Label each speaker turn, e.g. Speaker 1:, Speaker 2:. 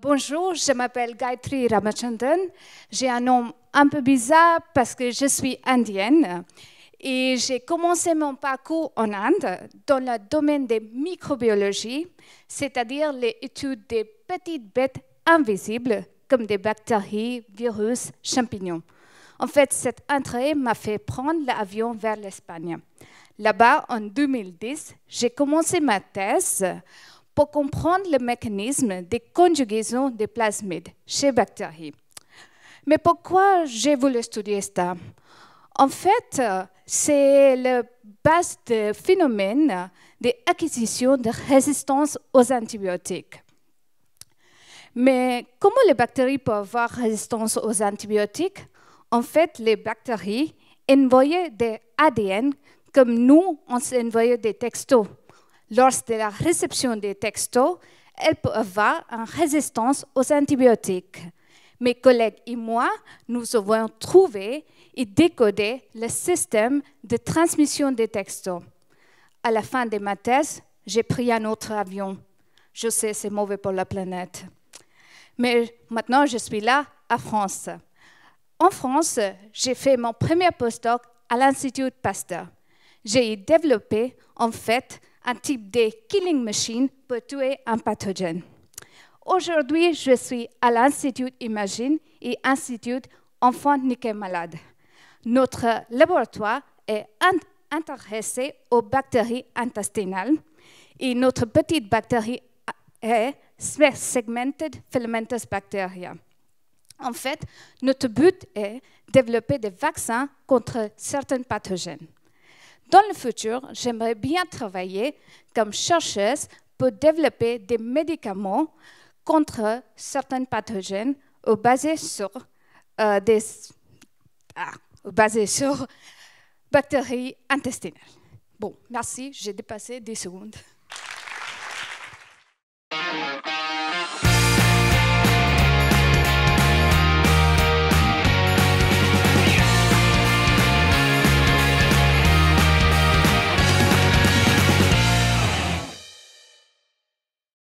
Speaker 1: Bonjour, je m'appelle Gayatri Ramachandran. J'ai un nom un peu bizarre parce que je suis indienne. Et j'ai commencé mon parcours en Inde dans le domaine de microbiologie, c'est-à-dire l'étude des petites bêtes invisibles comme des bactéries, virus, champignons. En fait, cette entrée m'a fait prendre l'avion vers l'Espagne. Là-bas, en 2010, j'ai commencé ma thèse pour comprendre le mécanisme de conjugaisons des plasmides chez bactéries. Mais pourquoi j'ai voulu étudier ça En fait, euh, c'est le base du phénomène d'acquisition de résistance aux antibiotiques. Mais comment les bactéries peuvent avoir résistance aux antibiotiques En fait, les bactéries envoyaient des ADN comme nous, on des textos lors de la réception des textos, elle peut avoir une résistance aux antibiotiques. Mes collègues et moi, nous avons trouvé et décodé le système de transmission des textos. À la fin de ma thèse, j'ai pris un autre avion. Je sais, c'est mauvais pour la planète. Mais maintenant, je suis là, à France. En France, j'ai fait mon premier postdoc à l'Institut Pasteur. J'ai développé, en fait, un type de killing machine peut tuer un pathogène. Aujourd'hui, je suis à l'Institut Imagine et Institut Enfants Niqués Malades. Notre laboratoire est intéressé aux bactéries intestinales et notre petite bactérie est Segmented Filamentous Bacteria. En fait, notre but est de développer des vaccins contre certains pathogènes. Dans le futur, j'aimerais bien travailler comme chercheuse pour développer des médicaments contre certains pathogènes basés sur, euh, des, ah, sur bactéries intestinales. Bon, merci, j'ai dépassé des secondes.